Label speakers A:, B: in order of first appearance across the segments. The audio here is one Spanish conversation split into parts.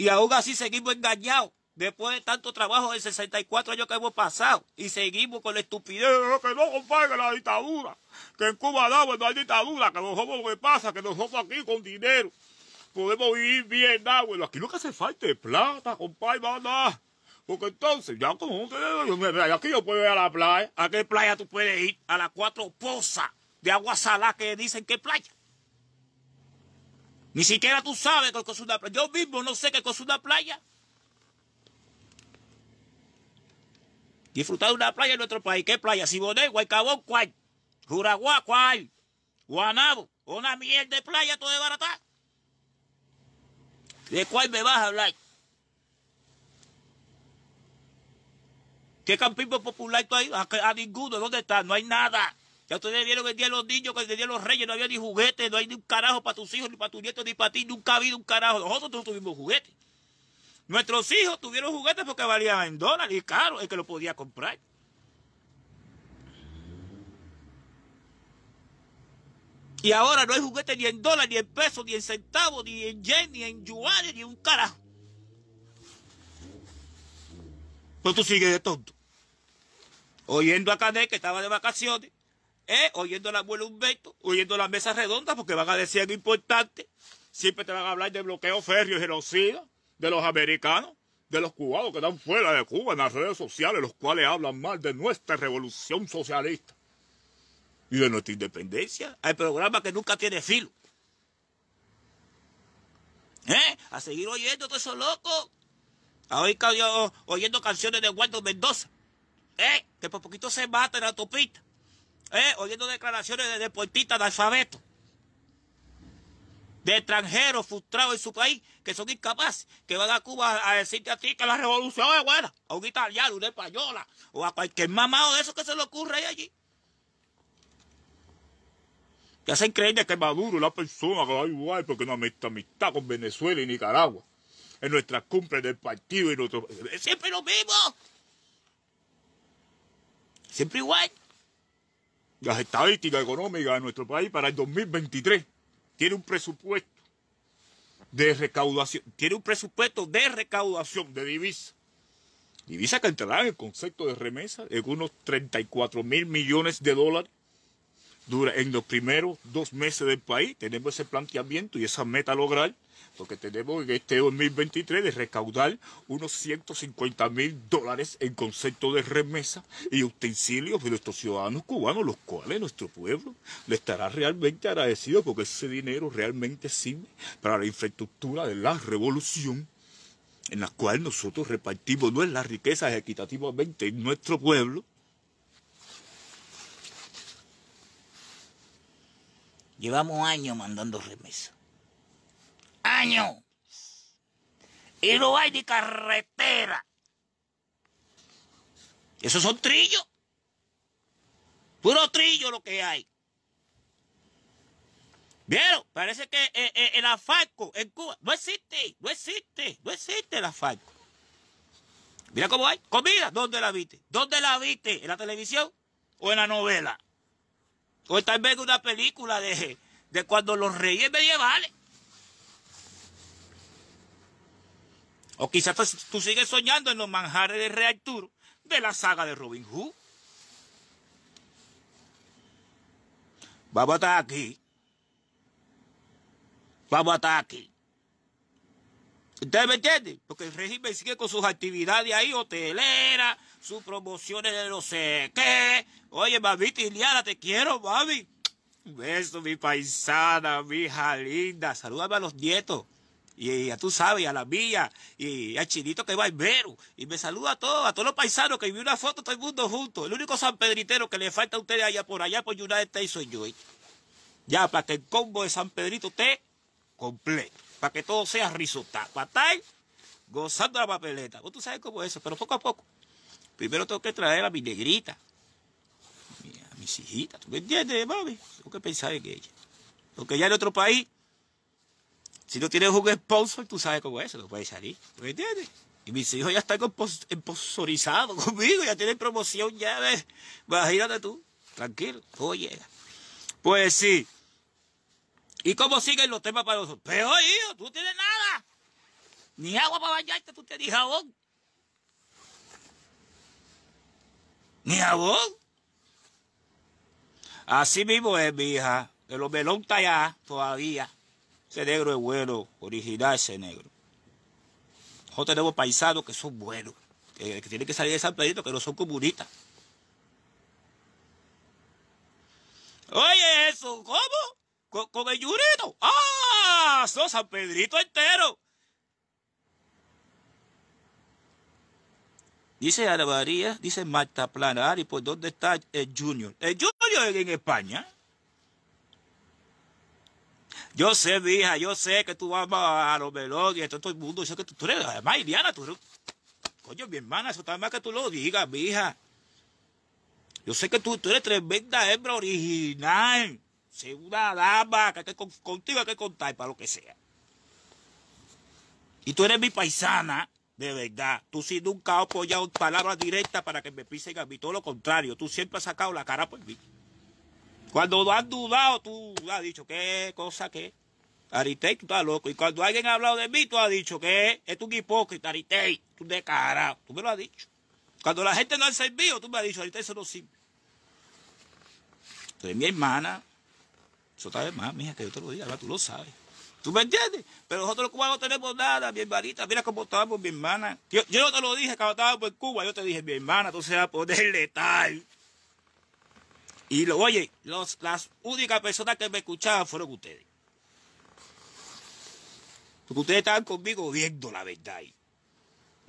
A: Y aún así seguimos engañados. Después de tanto trabajo de
B: 64 años que hemos pasado. Y seguimos con la estupidez que no que la dictadura. Que en Cuba no, no hay dictadura. Que nosotros lo que pasa, que nosotros aquí con dinero podemos vivir bien, bueno, aquí lo que hace falta es plata, compadre, nada. Porque entonces, ya como ustedes, aquí yo puedo ir a la playa. ¿A qué playa tú puedes ir? A las cuatro pozas
A: de agua salada que dicen que playa. Ni siquiera tú sabes que es una playa. Yo mismo no sé qué es una playa. Disfrutar de una playa en nuestro país. ¿Qué playa? Siboney, Guaycabón, ¿cuál? Juraguá, ¿cuál? Guanabo. Una mierda de playa todo de barata. ¿De cuál me vas a hablar? ¿Qué campismo popular tú ahí A, a ninguno. ¿Dónde está? No hay nada. Ya ustedes vieron el día de los niños, que el día de los reyes no había ni juguetes, no hay ni un carajo para tus hijos, ni para tus nietos, ni para ti, nunca ha habido un carajo. Nosotros no tuvimos juguetes. Nuestros hijos tuvieron juguetes porque valían en dólares y caro el que lo podía comprar. Y ahora no hay juguetes ni en dólares, ni en pesos, ni en centavos, ni en yen, ni en yuanes, ni un carajo. Pero tú
B: sigues de tonto.
A: Oyendo a Canet que estaba de vacaciones eh, oyendo
B: al abuelo Humberto, oyendo las mesas redondas, porque van a decir algo importante. Siempre te van a hablar de bloqueo férreo y genocida, de los americanos, de los cubanos que están fuera de Cuba en las redes sociales, los cuales hablan mal de nuestra revolución socialista y de nuestra independencia. Hay programa que nunca tiene filo.
A: Eh, a seguir oyendo todo eso loco. A oír, oyendo canciones de Waldo Mendoza. ¿Eh? Que por poquito se mata en la autopista. Eh, oyendo declaraciones de deportistas de alfabeto, de extranjeros frustrados en su país, que son incapaces, que van a Cuba a decirte a ti que la revolución es buena, a un italiano, una española, o a cualquier mamado de eso que se le ocurre ahí allí.
B: Que hacen creer que Maduro es la persona que va igual porque no amistad, amistad con Venezuela y Nicaragua en nuestras cumbres del partido y nosotros. Siempre lo mismo. Siempre igual las estadísticas económicas de nuestro país para el 2023 tiene un presupuesto de recaudación, tiene un presupuesto de recaudación de divisas. Divisa que entrarán en el concepto de remesa en unos 34 mil millones de dólares en los primeros dos meses del país. Tenemos ese planteamiento y esa meta a lograr porque tenemos en este 2023 de recaudar unos 150 mil dólares en concepto de remesa y utensilios de nuestros ciudadanos cubanos, los cuales nuestro pueblo le estará realmente agradecido porque ese dinero realmente sirve para la infraestructura de la revolución en la cual nosotros repartimos no es riquezas equitativamente en nuestro pueblo,
A: Llevamos años mandando remesas. Y no hay ni carretera. Esos son trillos. Puro trillo lo que hay. ¿Vieron? Parece que eh, eh, el afalco en Cuba no existe, no existe, no existe el afalco. Mira cómo hay. Comida, ¿dónde la viste? ¿Dónde la viste? ¿En la televisión o en la novela? O tal vez una película de, de cuando los reyes medievales O quizás tú sigues soñando en los manjares de Rey Arturo de la saga de Robin Hood. Vamos a estar aquí. Vamos a estar aquí. ¿Ustedes me entienden? Porque el régimen sigue con sus actividades ahí, hotelera, sus promociones de no sé qué. Oye, mamita Iliana, te quiero, mami. Un beso, mi paisana, mi hija linda. Salúdame a los nietos y ya tú sabes, a la mía... y al chinito que va barbero, y me saluda a todos, a todos los paisanos que vi una foto, todo el mundo junto. El único San Pedritero que le falta a ustedes allá por allá, por United States, soy yo. ¿eh? Ya, para que el combo de San Pedrito esté completo, para que todo sea risotado... para estar gozando la papeleta. Vos tú sabes cómo es eso, pero poco a poco. Primero tengo que traer a mi negrita, a mis hijitas, ¿tú me entiendes, mami? Tengo que pensar en ella. Porque ya en otro país si no tienes un sponsor, tú sabes cómo es, no puedes salir. ¿Me entiendes? Y mis hijos ya están sponsorizados conmigo, ya tienen promoción, ya ves. Imagínate tú, tranquilo, todo llega. Pues sí. ¿Y cómo siguen los temas para nosotros? Pero, hijo, tú tienes nada. Ni agua para bañarte, tú tienes jabón. Ni jabón. Así mismo es, mi hija. El melón está allá todavía. Ese negro es bueno, original ese negro. Nosotros tenemos paisado que son buenos, que, que tienen que salir de San Pedrito, que no son comunistas. Oye, eso, ¿cómo? Con, el Yurito. ¡Ah! Son San Pedrito entero. Dice Ana dice Marta Plana, Ari, pues ¿dónde está el Junior? El Junior en España. Yo sé, mija, yo sé que tú vas a los melones, todo el mundo, yo sé que tú, eres, más Iliana, tú eres, coño, mi hermana, eso está más que tú lo digas, mija. Yo sé que tú, eres tremenda hembra original, segunda dama, que, que contigo hay que contar para lo que sea. Y tú eres mi paisana, de verdad. Tú sí nunca has apoyado palabras directas para que me pisen a mí, todo lo contrario, tú siempre has sacado la cara por mí. Cuando has dudado, tú has dicho, ¿qué cosa qué? Aritei, tú estás loco. Y cuando alguien ha hablado de mí, tú has dicho que es un hipócrita, Aritei, tú de cara. Tú me lo has dicho. Cuando la gente no ha servido, tú me has dicho, Aritei, eso no sirve. Entonces, mi hermana, eso está de más, mija, que yo te lo diga, tú lo sabes. ¿Tú me entiendes? Pero nosotros los cubanos no tenemos nada, mi hermanita. Mira cómo por mi hermana. Yo, no te lo dije cuando estábamos en Cuba. Yo te dije, mi hermana, tú se vas a poner letal. Y lo, oye, los, las únicas personas que me escuchaban fueron ustedes. Porque ustedes estaban conmigo viendo la verdad. Y,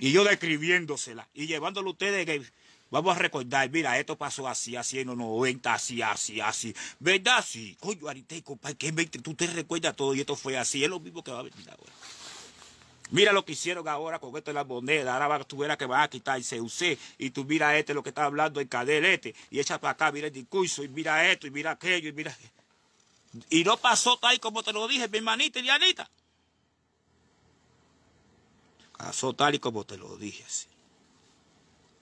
A: y yo describiéndosela. Y llevándolo ustedes que vamos a recordar, mira, esto pasó así, así en los 90, así, así, así. ¿Verdad? Sí. Coño, Arite, compadre, que me, tú te recuerdas todo y esto fue así. Es lo mismo que va a venir ahora. Mira lo que hicieron ahora con esto de la moneda. Ahora tú verás que van a quitar el CUC. Y tú mira este lo que está hablando el Cadel este, Y echa para acá, mira el discurso. Y mira esto, y mira aquello, y mira... Y no pasó tal como te lo dije, mi hermanita y anita. Pasó tal y como te lo dije. Así.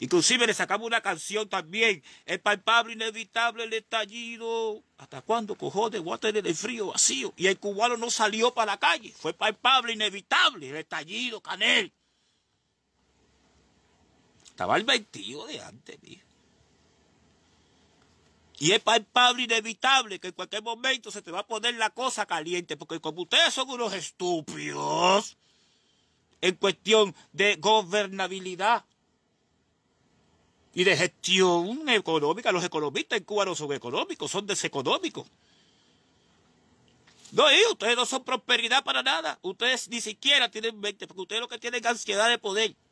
A: Inclusive le sacamos una canción también, el palpable inevitable, el estallido. ¿Hasta cuándo, cojones, de a tener frío vacío? Y el cubano no salió para la calle, fue palpable, inevitable, el estallido, Canel. Estaba el vestido de antes, mijo. Y es palpable, inevitable, que en cualquier momento se te va a poner la cosa caliente, porque como ustedes son unos estúpidos en cuestión de gobernabilidad, y de gestión económica. Los economistas en Cuba no son económicos, son deseconómicos. No, y eh, ustedes no son prosperidad para nada. Ustedes ni siquiera tienen mente, porque ustedes lo que tienen es ansiedad de poder.